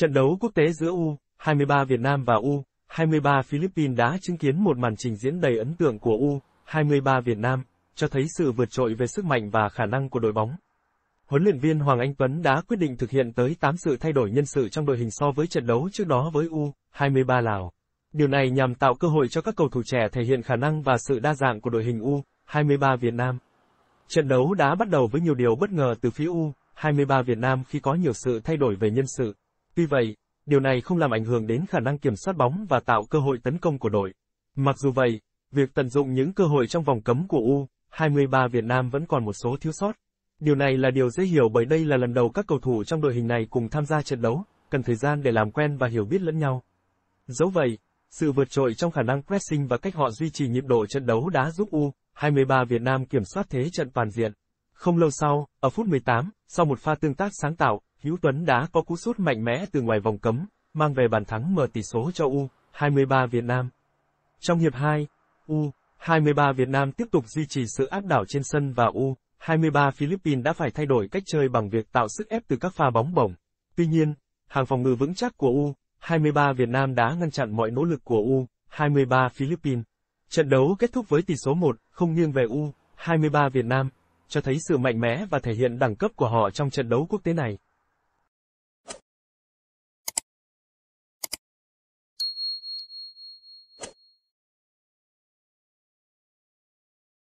Trận đấu quốc tế giữa U23 Việt Nam và U23 Philippines đã chứng kiến một màn trình diễn đầy ấn tượng của U23 Việt Nam, cho thấy sự vượt trội về sức mạnh và khả năng của đội bóng. Huấn luyện viên Hoàng Anh Tuấn đã quyết định thực hiện tới 8 sự thay đổi nhân sự trong đội hình so với trận đấu trước đó với U23 Lào. Điều này nhằm tạo cơ hội cho các cầu thủ trẻ thể hiện khả năng và sự đa dạng của đội hình U23 Việt Nam. Trận đấu đã bắt đầu với nhiều điều bất ngờ từ phía U23 Việt Nam khi có nhiều sự thay đổi về nhân sự. Tuy vậy, điều này không làm ảnh hưởng đến khả năng kiểm soát bóng và tạo cơ hội tấn công của đội. Mặc dù vậy, việc tận dụng những cơ hội trong vòng cấm của U23 Việt Nam vẫn còn một số thiếu sót. Điều này là điều dễ hiểu bởi đây là lần đầu các cầu thủ trong đội hình này cùng tham gia trận đấu, cần thời gian để làm quen và hiểu biết lẫn nhau. Dẫu vậy, sự vượt trội trong khả năng pressing và cách họ duy trì nhịp độ trận đấu đã giúp U23 Việt Nam kiểm soát thế trận toàn diện. Không lâu sau, ở phút 18, sau một pha tương tác sáng tạo, Hữu Tuấn đã có cú sút mạnh mẽ từ ngoài vòng cấm, mang về bàn thắng mở tỷ số cho U23 Việt Nam. Trong hiệp 2, U23 Việt Nam tiếp tục duy trì sự áp đảo trên sân và U23 Philippines đã phải thay đổi cách chơi bằng việc tạo sức ép từ các pha bóng bổng. Tuy nhiên, hàng phòng ngự vững chắc của U23 Việt Nam đã ngăn chặn mọi nỗ lực của U23 Philippines. Trận đấu kết thúc với tỷ số 1, không nghiêng về U23 Việt Nam, cho thấy sự mạnh mẽ và thể hiện đẳng cấp của họ trong trận đấu quốc tế này.